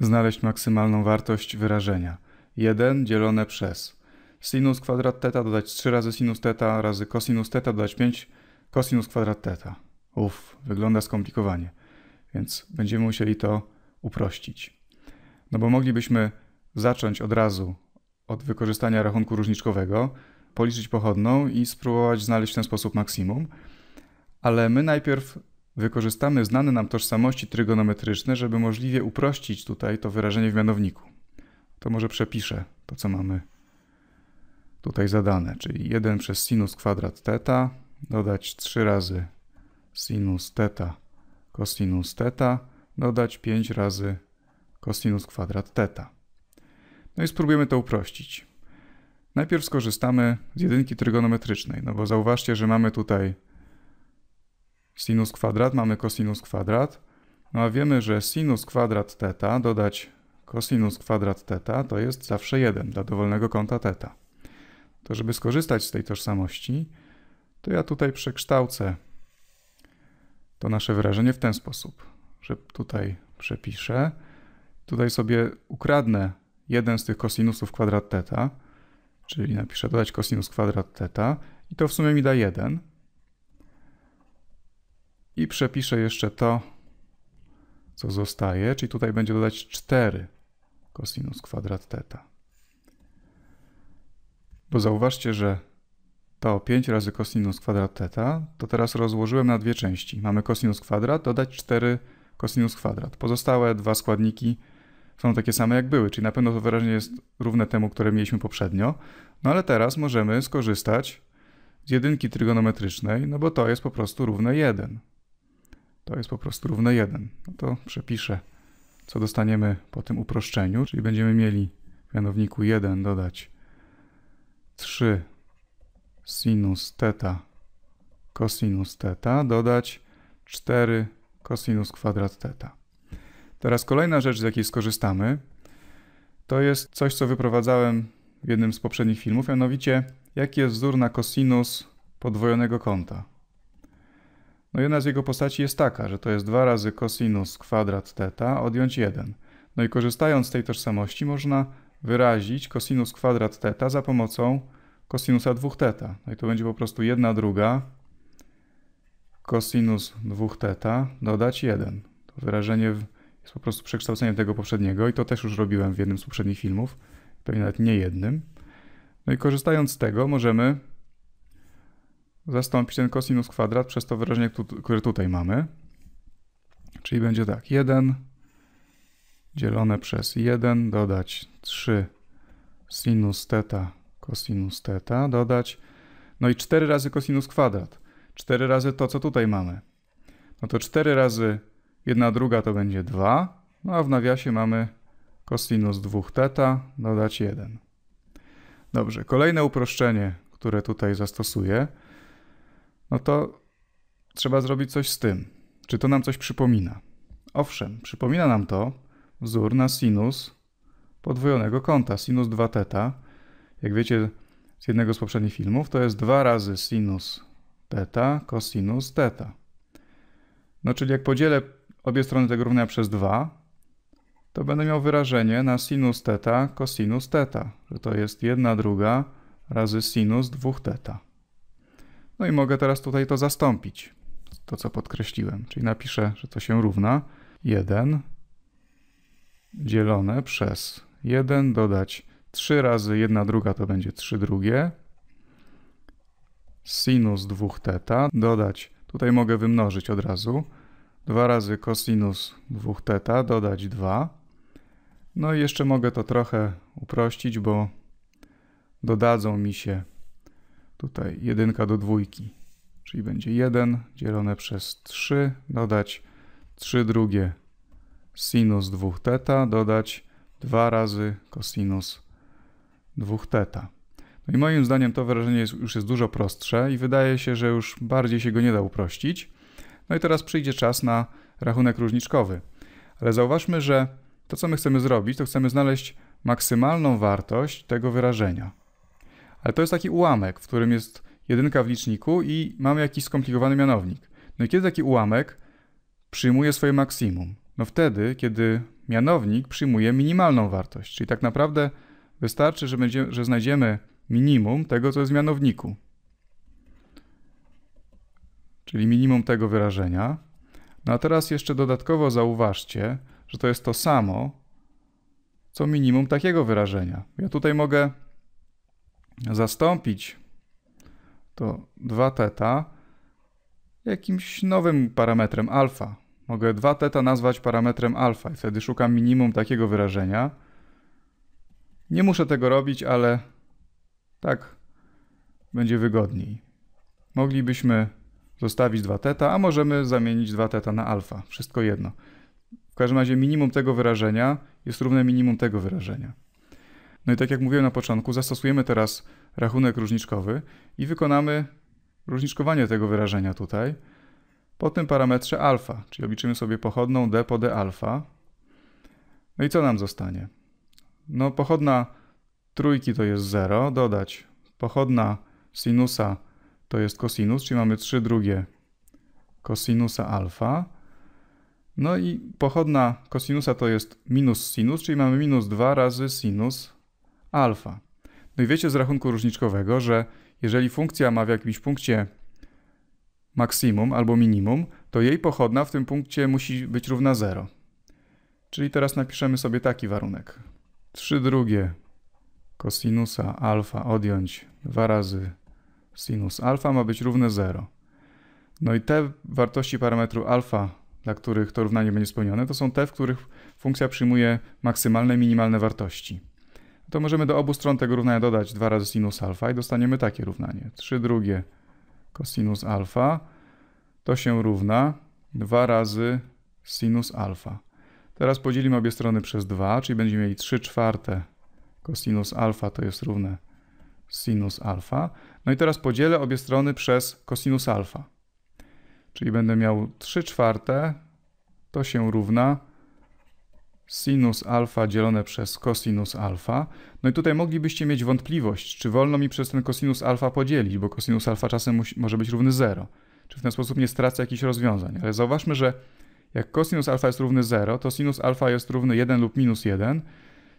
Znaleźć maksymalną wartość wyrażenia. 1 dzielone przez sinus kwadrat teta dodać 3 razy sinus teta razy cosinus teta dodać 5 cosinus kwadrat teta. Uff, wygląda skomplikowanie. Więc będziemy musieli to uprościć. No bo moglibyśmy zacząć od razu od wykorzystania rachunku różniczkowego, policzyć pochodną i spróbować znaleźć w ten sposób maksimum. Ale my najpierw wykorzystamy znane nam tożsamości trygonometryczne, żeby możliwie uprościć tutaj to wyrażenie w mianowniku. To może przepiszę to, co mamy tutaj zadane, czyli 1 przez sinus kwadrat teta, dodać 3 razy sinus teta, kosinus teta, dodać 5 razy kosinus kwadrat teta. No i spróbujemy to uprościć. Najpierw skorzystamy z jedynki trygonometrycznej, no bo zauważcie, że mamy tutaj sinus kwadrat, mamy kosinus kwadrat. No a wiemy, że sinus kwadrat teta dodać kosinus kwadrat teta to jest zawsze 1 dla dowolnego kąta teta. To żeby skorzystać z tej tożsamości, to ja tutaj przekształcę to nasze wyrażenie w ten sposób, że tutaj przepiszę, tutaj sobie ukradnę jeden z tych kosinusów kwadrat teta, czyli napiszę dodać kosinus kwadrat teta i to w sumie mi da 1, i przepiszę jeszcze to, co zostaje, czyli tutaj będzie dodać 4 kosinus kwadrat teta. Bo zauważcie, że to 5 razy kosinus kwadrat teta, to teraz rozłożyłem na dwie części. Mamy kosinus kwadrat, dodać 4 kosinus kwadrat. Pozostałe dwa składniki są takie same jak były, czyli na pewno to wyraźnie jest równe temu, które mieliśmy poprzednio. No ale teraz możemy skorzystać z jedynki trygonometrycznej, no bo to jest po prostu równe 1 to jest po prostu równe 1. No to przepiszę, co dostaniemy po tym uproszczeniu, czyli będziemy mieli w mianowniku 1 dodać 3 sinus theta, cosinus theta dodać 4 cosinus kwadrat theta. Teraz kolejna rzecz, z jakiej skorzystamy, to jest coś, co wyprowadzałem w jednym z poprzednich filmów, mianowicie jaki jest wzór na cosinus podwojonego kąta. No jedna z jego postaci jest taka, że to jest 2 razy cosinus kwadrat teta odjąć 1. No i korzystając z tej tożsamości można wyrazić cosinus kwadrat teta za pomocą cosinusa 2 teta. No i to będzie po prostu 1 druga cosinus 2 teta dodać 1. To wyrażenie jest po prostu przekształceniem tego poprzedniego i to też już robiłem w jednym z poprzednich filmów, pewnie nawet nie jednym. No i korzystając z tego możemy zastąpić ten cosinus kwadrat przez to wyrażenie, które tutaj mamy. Czyli będzie tak, 1 dzielone przez 1, dodać 3 sinus teta, cosinus teta, dodać, no i 4 razy cosinus kwadrat. 4 razy to, co tutaj mamy. No to 4 razy 1 druga to będzie 2, no a w nawiasie mamy cosinus 2 teta, dodać 1. Dobrze, kolejne uproszczenie, które tutaj zastosuję, no to trzeba zrobić coś z tym. Czy to nam coś przypomina? Owszem, przypomina nam to wzór na sinus podwojonego kąta, sinus 2 θ. Jak wiecie z jednego z poprzednich filmów, to jest 2 razy sinus teta cosinus teta. No czyli jak podzielę obie strony tego równania przez 2, to będę miał wyrażenie na sinus teta cosinus teta, że to jest 1 druga razy sinus 2 θ. No i mogę teraz tutaj to zastąpić, to co podkreśliłem. Czyli napiszę, że to się równa 1 dzielone przez 1 dodać 3 razy 1 druga to będzie 3 drugie. Sinus 2 teta dodać, tutaj mogę wymnożyć od razu, 2 razy cosinus 2 teta dodać 2. No i jeszcze mogę to trochę uprościć, bo dodadzą mi się Tutaj jedynka do dwójki, czyli będzie 1 dzielone przez 3, dodać 3 drugie sinus 2 teta, dodać 2 razy kosinus 2 teta. No i moim zdaniem to wyrażenie jest, już jest dużo prostsze i wydaje się, że już bardziej się go nie da uprościć. No i teraz przyjdzie czas na rachunek różniczkowy. Ale zauważmy, że to co my chcemy zrobić, to chcemy znaleźć maksymalną wartość tego wyrażenia. Ale to jest taki ułamek, w którym jest jedynka w liczniku i mamy jakiś skomplikowany mianownik. No i kiedy taki ułamek przyjmuje swoje maksimum? No wtedy, kiedy mianownik przyjmuje minimalną wartość, czyli tak naprawdę wystarczy, że, będzie, że znajdziemy minimum tego, co jest w mianowniku. Czyli minimum tego wyrażenia. No a teraz jeszcze dodatkowo zauważcie, że to jest to samo, co minimum takiego wyrażenia. Ja tutaj mogę zastąpić to 2 teta jakimś nowym parametrem alfa. Mogę 2 teta nazwać parametrem alfa i wtedy szukam minimum takiego wyrażenia. Nie muszę tego robić, ale tak będzie wygodniej. Moglibyśmy zostawić 2 teta, a możemy zamienić 2 teta na alfa. Wszystko jedno. W każdym razie minimum tego wyrażenia jest równe minimum tego wyrażenia. No i tak jak mówiłem na początku, zastosujemy teraz rachunek różniczkowy i wykonamy różniczkowanie tego wyrażenia tutaj po tym parametrze alfa, czyli obliczymy sobie pochodną d po d alfa. No i co nam zostanie? No pochodna trójki to jest 0, dodać pochodna sinusa to jest kosinus, czyli mamy 3 drugie kosinusa alfa. No i pochodna kosinusa to jest minus sinus, czyli mamy minus 2 razy sinus alfa. No i wiecie z rachunku różniczkowego, że jeżeli funkcja ma w jakimś punkcie maksimum albo minimum, to jej pochodna w tym punkcie musi być równa 0. Czyli teraz napiszemy sobie taki warunek. 3 drugie kosinusa alfa odjąć 2 razy sinus alfa ma być równe 0. No i te wartości parametru alfa, dla których to równanie będzie spełnione, to są te, w których funkcja przyjmuje maksymalne i minimalne wartości to możemy do obu stron tego równania dodać 2 razy sinus alfa i dostaniemy takie równanie. 3 drugie kosinus alfa to się równa 2 razy sinus alfa. Teraz podzielimy obie strony przez 2, czyli będziemy mieli 3 czwarte kosinus alfa to jest równe sinus alfa. No i teraz podzielę obie strony przez kosinus alfa. Czyli będę miał 3 czwarte, to się równa sinus alfa dzielone przez cosinus alfa. No i tutaj moglibyście mieć wątpliwość, czy wolno mi przez ten cosinus alfa podzielić, bo cosinus alfa czasem musi, może być równy 0. Czy w ten sposób nie stracę jakichś rozwiązań. Ale zauważmy, że jak cosinus alfa jest równy 0, to sinus alfa jest równy 1 lub minus 1,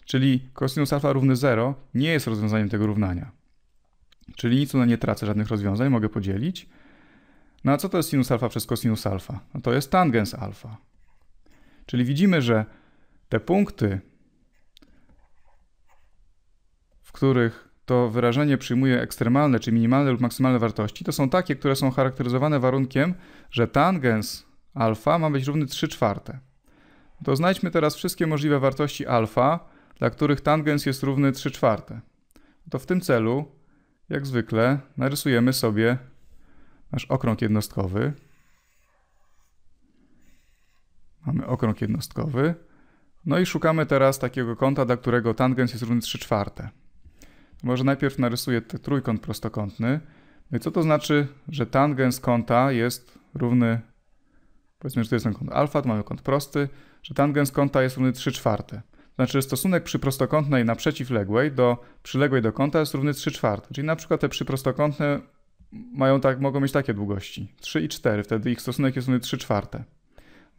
czyli cosinus alfa równy 0 nie jest rozwiązaniem tego równania. Czyli nic tu nie tracę żadnych rozwiązań, mogę podzielić. No a co to jest sinus alfa przez cosinus alfa? No to jest tangens alfa. Czyli widzimy, że te punkty, w których to wyrażenie przyjmuje ekstremalne czy minimalne lub maksymalne wartości, to są takie, które są charakteryzowane warunkiem, że tangens alfa ma być równy 3 czwarte. To znajdźmy teraz wszystkie możliwe wartości alfa, dla których tangens jest równy 3 czwarte. To w tym celu, jak zwykle, narysujemy sobie nasz okrąg jednostkowy. Mamy okrąg jednostkowy. No i szukamy teraz takiego kąta, dla którego tangens jest równy 3 czwarte. Może najpierw narysuję trójkąt prostokątny. No i co to znaczy, że tangens kąta jest równy, powiedzmy, że to jest ten kąt alfa, to mamy kąt prosty, że tangens kąta jest równy 3 czwarte. Znaczy że stosunek przy prostokątnej na przeciwległej do przyległej do kąta jest równy 3 czwarte. Czyli na przykład te przyprostokątne mają tak, mogą mieć takie długości. 3 i 4, wtedy ich stosunek jest równy 3 czwarte.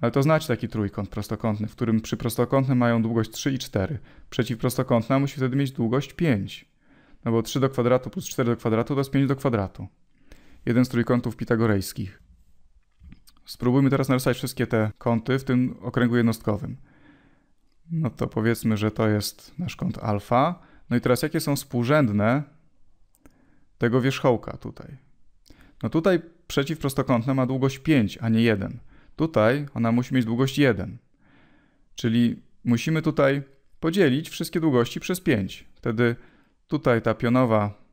Ale to znaczy taki trójkąt prostokątny, w którym przy prostokątnym mają długość 3 i 4. Przeciwprostokątna musi wtedy mieć długość 5. No bo 3 do kwadratu plus 4 do kwadratu to jest 5 do kwadratu. Jeden z trójkątów pitagorejskich. Spróbujmy teraz narysować wszystkie te kąty w tym okręgu jednostkowym. No to powiedzmy, że to jest nasz kąt alfa. No i teraz jakie są współrzędne tego wierzchołka tutaj? No tutaj przeciwprostokątna ma długość 5, a nie 1. Tutaj ona musi mieć długość 1. Czyli musimy tutaj podzielić wszystkie długości przez 5. Wtedy tutaj ta pionowa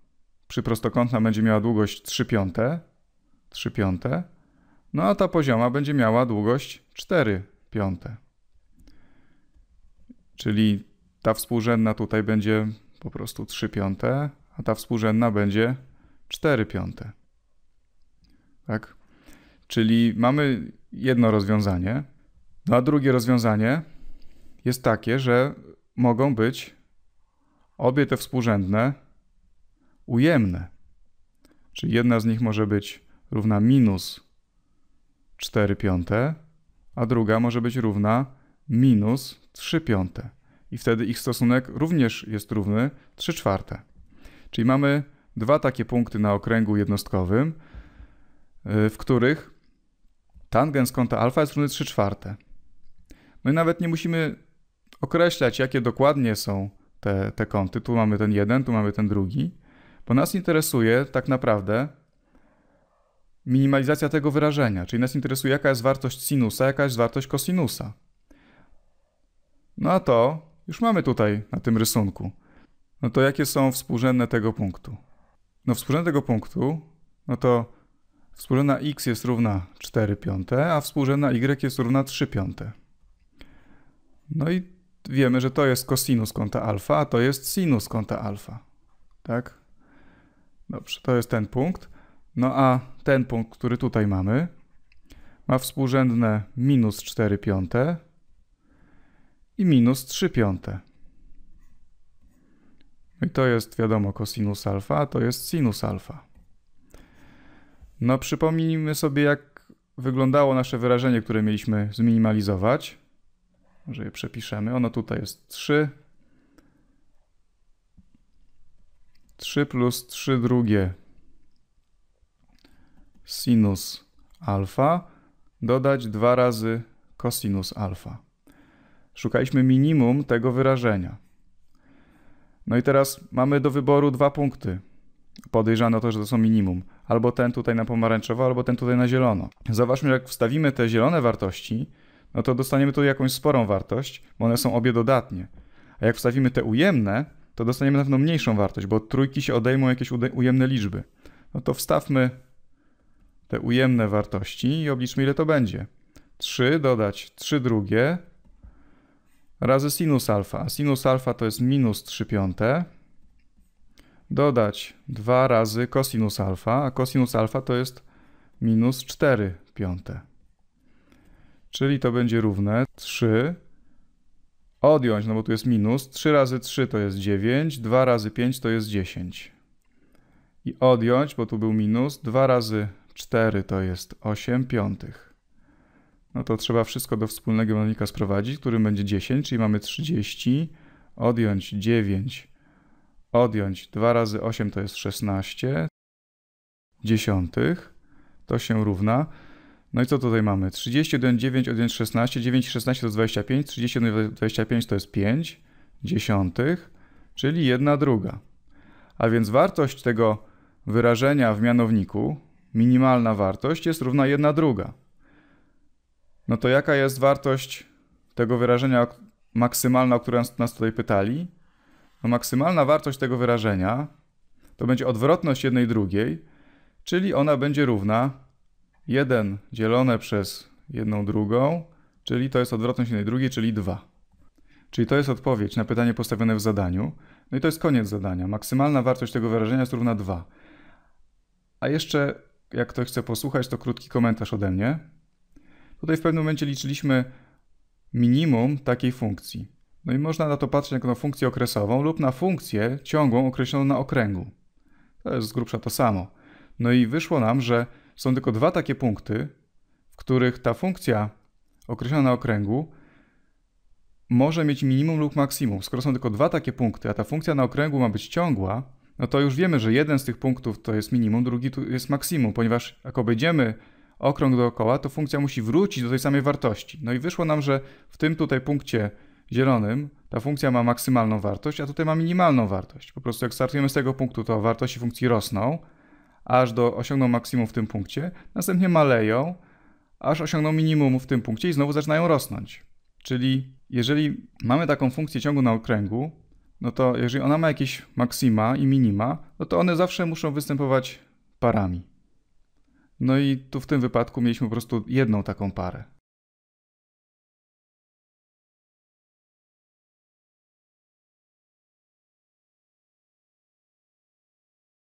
przyprostokątna będzie miała długość 3 piąte, 3 piąte, no a ta pozioma będzie miała długość 4 piąte. Czyli ta współrzędna tutaj będzie po prostu 3 piąte, a ta współrzędna będzie 4 piąte. Tak? Czyli mamy jedno rozwiązanie. No a drugie rozwiązanie jest takie, że mogą być obie te współrzędne ujemne. Czyli jedna z nich może być równa minus 4 piąte, a druga może być równa minus 3 piąte. I wtedy ich stosunek również jest równy 3 czwarte. Czyli mamy dwa takie punkty na okręgu jednostkowym, y, w których Tangens kąta alfa jest równy 3 czwarte. My no nawet nie musimy określać, jakie dokładnie są te, te kąty. Tu mamy ten jeden, tu mamy ten drugi, bo nas interesuje tak naprawdę minimalizacja tego wyrażenia, czyli nas interesuje, jaka jest wartość sinusa, jaka jest wartość kosinusa. No a to już mamy tutaj na tym rysunku. No to jakie są współrzędne tego punktu? No współrzędne tego punktu, no to Współrzędna x jest równa 4 piąte, a współrzędna y jest równa 3 piąte. No i wiemy, że to jest kosinus kąta alfa, a to jest sinus kąta alfa. Tak? Dobrze, to jest ten punkt. No a ten punkt, który tutaj mamy, ma współrzędne minus 4 piąte i minus 3 piąte. No I to jest, wiadomo, kosinus alfa, a to jest sinus alfa. No przypomnijmy sobie, jak wyglądało nasze wyrażenie, które mieliśmy zminimalizować. Może je przepiszemy. Ono tutaj jest 3. 3 plus 3 drugie sinus alfa dodać 2 razy cosinus alfa. Szukaliśmy minimum tego wyrażenia. No i teraz mamy do wyboru dwa punkty. Podejrzano to, że to są minimum albo ten tutaj na pomarańczowo, albo ten tutaj na zielono. Zauważmy, jak wstawimy te zielone wartości, no to dostaniemy tu jakąś sporą wartość, bo one są obie dodatnie. A jak wstawimy te ujemne, to dostaniemy na pewno mniejszą wartość, bo trójki się odejmą jakieś ujemne liczby. No to wstawmy te ujemne wartości i obliczmy ile to będzie. 3 dodać 3 drugie razy sinus alfa. A sinus alfa to jest minus 3 piąte dodać 2 razy cosinus alfa, a cosinus alfa to jest minus 4 piąte. Czyli to będzie równe 3 odjąć, no bo tu jest minus, 3 razy 3 to jest 9, 2 razy 5 to jest 10. I odjąć, bo tu był minus, 2 razy 4 to jest 8 piątych. No to trzeba wszystko do wspólnego mianownika sprowadzić, którym będzie 10, czyli mamy 30, odjąć 9 odjąć 2 razy 8 to jest 16 dziesiątych, to się równa. No i co tutaj mamy? 31, 9, odjąć 16, 9 i 16 to 25, 31, 25 to jest 5 dziesiątych, czyli 1 druga. A więc wartość tego wyrażenia w mianowniku, minimalna wartość, jest równa 1 druga. No to jaka jest wartość tego wyrażenia maksymalna, o które nas tutaj pytali? no maksymalna wartość tego wyrażenia to będzie odwrotność jednej drugiej, czyli ona będzie równa 1 dzielone przez jedną drugą, czyli to jest odwrotność jednej drugiej, czyli 2. Czyli to jest odpowiedź na pytanie postawione w zadaniu. No i to jest koniec zadania. Maksymalna wartość tego wyrażenia jest równa 2. A jeszcze, jak ktoś chce posłuchać, to krótki komentarz ode mnie. Tutaj w pewnym momencie liczyliśmy minimum takiej funkcji. No i można na to patrzeć jako na funkcję okresową lub na funkcję ciągłą określoną na okręgu. To jest z grubsza to samo. No i wyszło nam, że są tylko dwa takie punkty, w których ta funkcja określona na okręgu może mieć minimum lub maksimum. Skoro są tylko dwa takie punkty, a ta funkcja na okręgu ma być ciągła, no to już wiemy, że jeden z tych punktów to jest minimum, drugi to jest maksimum, ponieważ jak obejdziemy okrąg dookoła, to funkcja musi wrócić do tej samej wartości. No i wyszło nam, że w tym tutaj punkcie zielonym ta funkcja ma maksymalną wartość, a tutaj ma minimalną wartość. Po prostu jak startujemy z tego punktu, to wartości funkcji rosną, aż do osiągną maksimum w tym punkcie, następnie maleją, aż osiągną minimum w tym punkcie i znowu zaczynają rosnąć. Czyli jeżeli mamy taką funkcję ciągu na okręgu, no to jeżeli ona ma jakieś maksima i minima, no to one zawsze muszą występować parami. No i tu w tym wypadku mieliśmy po prostu jedną taką parę.